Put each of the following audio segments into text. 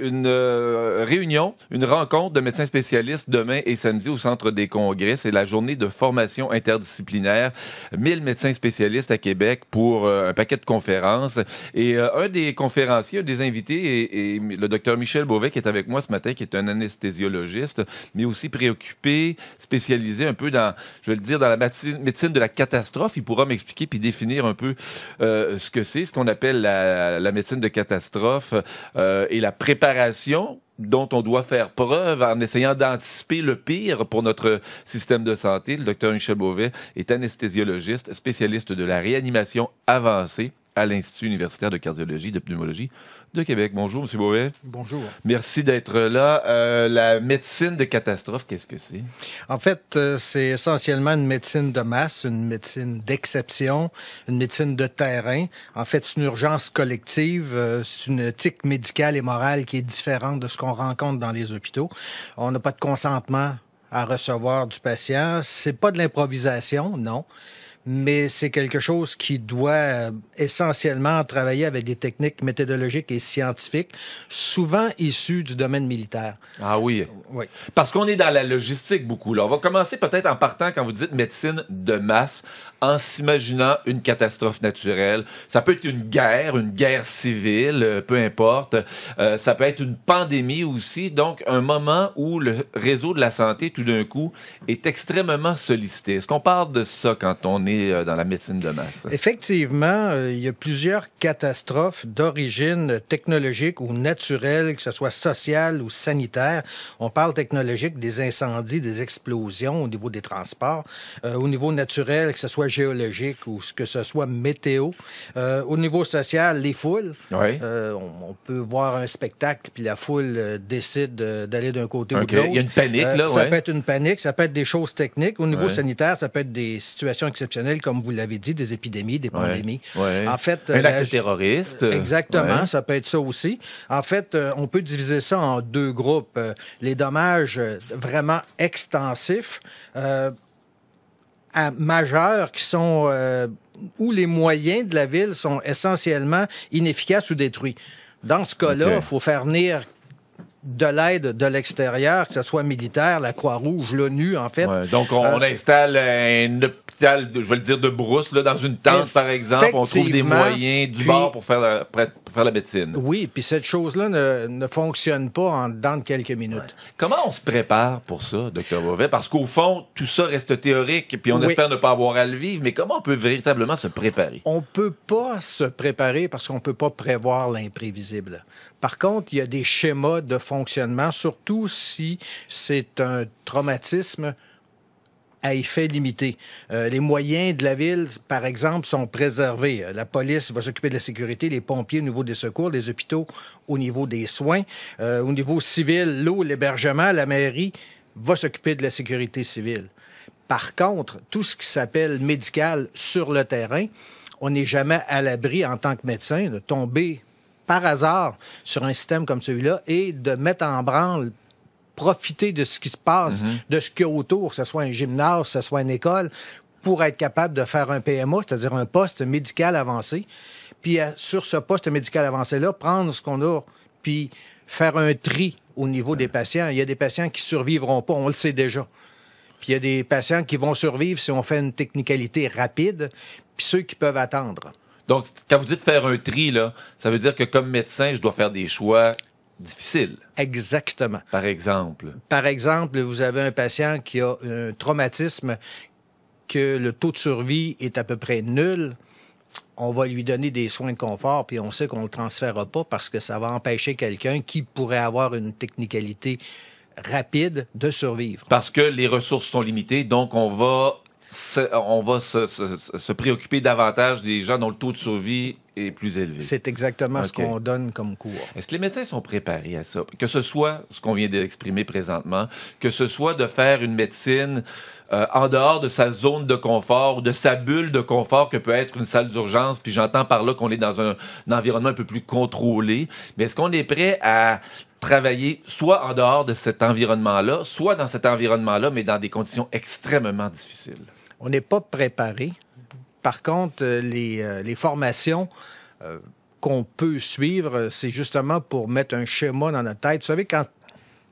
une euh, réunion, une rencontre de médecins spécialistes demain et samedi au Centre des congrès. C'est la journée de formation interdisciplinaire. 1000 médecins spécialistes à Québec pour euh, un paquet de conférences. Et euh, un des conférenciers, un des invités, est, le docteur Michel Beauvais qui est avec moi ce matin, qui est un anesthésiologiste, mais aussi préoccupé, spécialisé un peu dans, je vais le dire, dans la médecine de la catastrophe. Il pourra m'expliquer puis définir un peu ce que c'est, ce qu'on appelle la, la, médecine de catastrophe et la préparation préparation dont on doit faire preuve en essayant d'anticiper le pire pour notre système de santé. Le docteur Michel Beauvais est anesthésiologiste, spécialiste de la réanimation avancée à l'Institut universitaire de cardiologie et de pneumologie de Québec. Bonjour, M. Beauvais. Bonjour. Merci d'être là. Euh, la médecine de catastrophe, qu'est-ce que c'est? En fait, euh, c'est essentiellement une médecine de masse, une médecine d'exception, une médecine de terrain. En fait, c'est une urgence collective, euh, c'est une éthique médicale et morale qui est différente de ce qu'on rencontre dans les hôpitaux. On n'a pas de consentement à recevoir du patient. C'est pas de l'improvisation, non mais c'est quelque chose qui doit euh, essentiellement travailler avec des techniques méthodologiques et scientifiques, souvent issues du domaine militaire. Ah oui. Oui. Parce qu'on est dans la logistique beaucoup. On va commencer peut-être en partant quand vous dites médecine de masse, en s'imaginant une catastrophe naturelle. Ça peut être une guerre, une guerre civile, euh, peu importe. Euh, ça peut être une pandémie aussi. Donc, un moment où le réseau de la santé, tout d'un coup, est extrêmement sollicité. Est-ce qu'on parle de ça quand on est euh, dans la médecine de masse. Effectivement, euh, il y a plusieurs catastrophes d'origine technologique ou naturelle, que ce soit sociale ou sanitaire. On parle technologique des incendies, des explosions au niveau des transports, euh, au niveau naturel, que ce soit géologique ou que ce soit météo. au niveau social, les foules. on, peut voir un spectacle, puis la foule décide d'aller d'un côté ou de l'autre. Il y a une panique, là. Ça peut être une panique, ça peut être des choses techniques. Au niveau sanitaire, ça peut être des situations exceptionnelles comme vous l'avez dit, des épidémies, des pandémies. En fait, un euh, acte terroriste. Exactement, ça peut être ça aussi. En fait, euh, on peut diviser ça en deux groupes. Euh, les dommages vraiment extensifs, majeurs, qui sont où les moyens de la ville sont essentiellement inefficaces ou détruits. Dans ce cas-là, il faut faire venir de l'aide de l'extérieur, que ce soit militaire, la Croix-Rouge, l'ONU, en fait. donc, on, on installe un je vais le dire, de brousse, dans une tente, par exemple. On trouve des moyens du bord pour faire, la, faire la médecine. Oui, puis cette chose-là ne, ne, fonctionne pas en dans quelques minutes. Comment on se prépare pour ça, docteur Beauvais? Parce qu'au fond, tout ça reste théorique, puis on espère ne pas avoir à le vivre, mais comment on peut véritablement se préparer? On peut pas se préparer parce qu'on ne peut pas prévoir l'imprévisible. Par contre, il y a des schémas de fonctionnement, surtout si c'est un traumatisme à effet limité. Euh, les moyens de la ville, par exemple, sont préservés. Euh, la police va s'occuper de la sécurité, les pompiers au niveau des secours, les hôpitaux au niveau des soins. Euh, au niveau civil, l'eau, l'hébergement, la mairie va s'occuper de la sécurité civile. Par contre, tout ce qui s'appelle médical sur le terrain, on n'est jamais à l'abri en tant que médecin de tomber par hasard sur un système comme celui-là et de mettre en branle profiter de ce qui se passe, mm-hmm. de ce qu'il y a autour, que ce soit un gymnase, que ce soit une école, pour être capable de faire un PMA, c'est-à-dire un poste médical avancé. Puis euh, sur ce poste médical avancé-là, prendre ce qu'on a, puis faire un tri au niveau des patients. Il y a des patients qui survivront pas, on le sait déjà. Puis il y a des patients qui vont survivre si on fait une technicalité rapide, puis ceux qui peuvent attendre. Donc, quand vous dites faire un tri, là, ça veut dire que comme médecin, je dois faire des choix difficile. Exactement. Par exemple. Par exemple, vous avez un patient qui a un traumatisme que le taux de survie est à peu près nul on va lui donner des soins de confort, puis on sait qu'on ne le transférera pas parce que ça va empêcher quelqu'un qui pourrait avoir une technicalité rapide de survivre. Parce que les ressources sont limitées, donc on va se, on va préoccuper davantage des gens dont le taux de survie plus C'est exactement ce qu'on donne comme cours. Est-ce que les médecins sont préparés à ça? Que ce soit ce qu'on vient d'exprimer présentement, que ce soit de faire une médecine euh, en dehors de sa zone de confort de sa bulle de confort que peut être une salle d'urgence, puis j'entends par là qu'on est dans un environnement un peu plus contrôlé, mais est-ce qu'on est prêt à travailler soit en dehors de cet environnement-là, soit dans cet environnement-là, mais dans des conditions extrêmement difficiles? On n'est pas préparé par contre, euh, euh, les, formations euh, qu'on peut suivre, c'est justement pour mettre un schéma dans notre tête. Vous savez, quand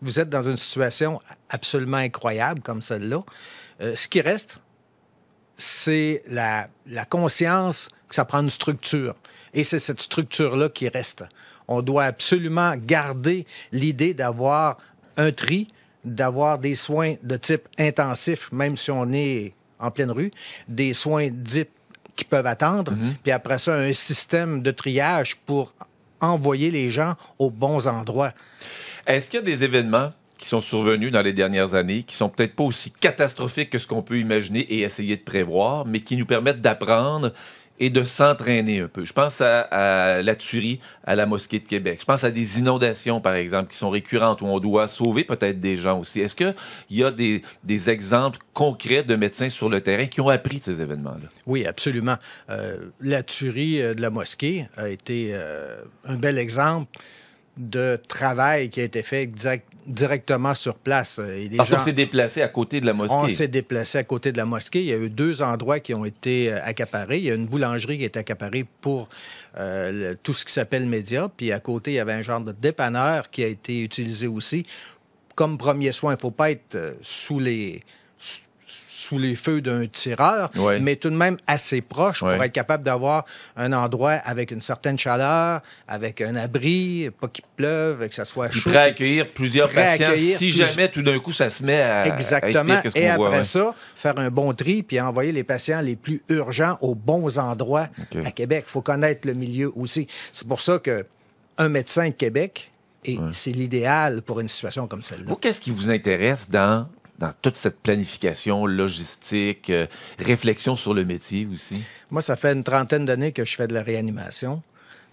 vous êtes dans une situation absolument incroyable comme celle-là, ce qui reste, c'est la, conscience que ça prend une structure. Et c'est cette structure-là qui reste. On doit absolument garder l'idée d'avoir un tri, d'avoir des soins de type intensif, même si on est en pleine rue, des soins de qui peuvent attendre, mhm. puis après ça, un système de triage pour envoyer les gens aux bons endroits. Est-ce qu'il y a des événements qui sont survenus dans les dernières années, qui sont peut-être pas aussi catastrophiques que ce qu'on peut imaginer et essayer de prévoir, mais qui nous permettent d'apprendre et de s'entraîner un peu. Je pense à, la tuerie à la mosquée de Québec. Je pense à des inondations, par exemple, qui sont récurrentes, où on doit sauver peut-être des gens aussi. Est-ce qu'il y a des, exemples concrets de médecins sur le terrain qui ont appris de ces événements-là? Oui, absolument. Euh, la tuerie euh, de la mosquée a été euh, un bel exemple de travail qui a été fait directement sur place. Euh, et Parce qu'on s'est déplacé à côté de la mosquée. On s'est déplacé à côté de la mosquée. Il y a eu deux endroits qui ont été euh, accaparés. Il y a une boulangerie qui est accaparée pour euh, tout ce qui s'appelle média. Puis à côté, il y avait un genre de dépanneur qui a été utilisé aussi comme premier soin. Il ne faut pas être sous les sous les feux d'un tireur, mais tout de même assez proche pour être capable d'avoir un endroit avec une certaine chaleur, avec un abri, pas qu'il pleuve, que ça soit chaud. Prêt à accueillir plusieurs patients si jamais tout d'un coup ça se met à Exactement. Et après ça, faire un bon tri puis envoyer les patients les plus urgents aux bons endroits à Québec. Il faut connaître le milieu aussi. C'est pour ça que un médecin de Québec, et c'est l'idéal pour une situation comme celle-là. qu'est-ce qui vous intéresse dans dans toute cette planification logistique, euh, réflexion sur le métier aussi? Moi, ça fait une trentaine d'années que je fais de la réanimation.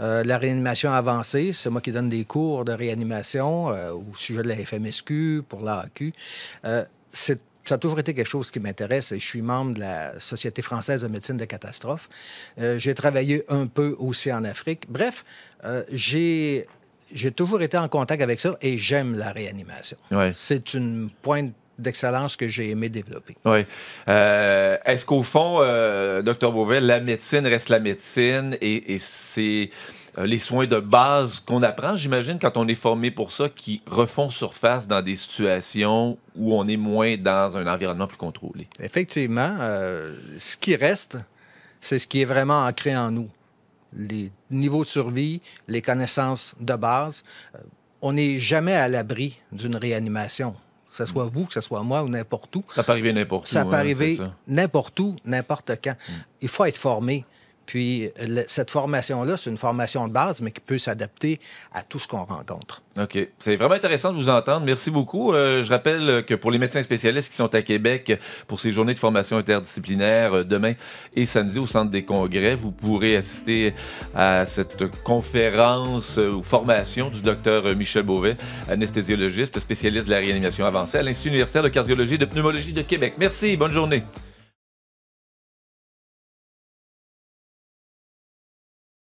Euh, la réanimation avancée, c'est moi qui donne des cours de réanimation euh, au sujet de la FMSQ, pour l'AQ. ça a toujours été quelque chose qui m'intéresse et je suis membre de la Société française de médecine de catastrophe. j'ai travaillé un peu aussi en Afrique. Bref, j'ai, j'ai toujours été en contact avec ça et j'aime la réanimation. Ouais. C'est une pointe d'excellence que j'ai aimé développer. Oui. Euh, Est-ce qu'au fond, euh, docteur Beauvais, la médecine reste la médecine et, et c'est euh, les soins de base qu'on apprend, j'imagine, quand on est formé pour ça, qui refont surface dans des situations où on est moins dans un environnement plus contrôlé? Effectivement, euh, ce qui reste, c'est ce qui est vraiment ancré en nous. Les niveaux de survie, les connaissances de base. Euh, on n'est jamais à l'abri d'une réanimation que ce soit vous, que ce soit moi ou n'importe où. Ça peut arriver n'importe où. Hein, ça peut arriver n'importe où, n'importe quand. Mm. Il faut être formé. Puis cette formation-là, c'est une formation de base, mais qui peut s'adapter à tout ce qu'on rencontre. OK. C'est vraiment intéressant de vous entendre. Merci beaucoup. Euh, je rappelle que pour les médecins spécialistes qui sont à Québec pour ces journées de formation interdisciplinaire euh, demain et samedi au Centre des congrès, vous pourrez assister à cette conférence euh, ou formation du docteur Michel Beauvais, anesthésiologiste, spécialiste de la réanimation avancée à l'Institut universitaire de cardiologie et de pneumologie de Québec. Merci. Bonne journée.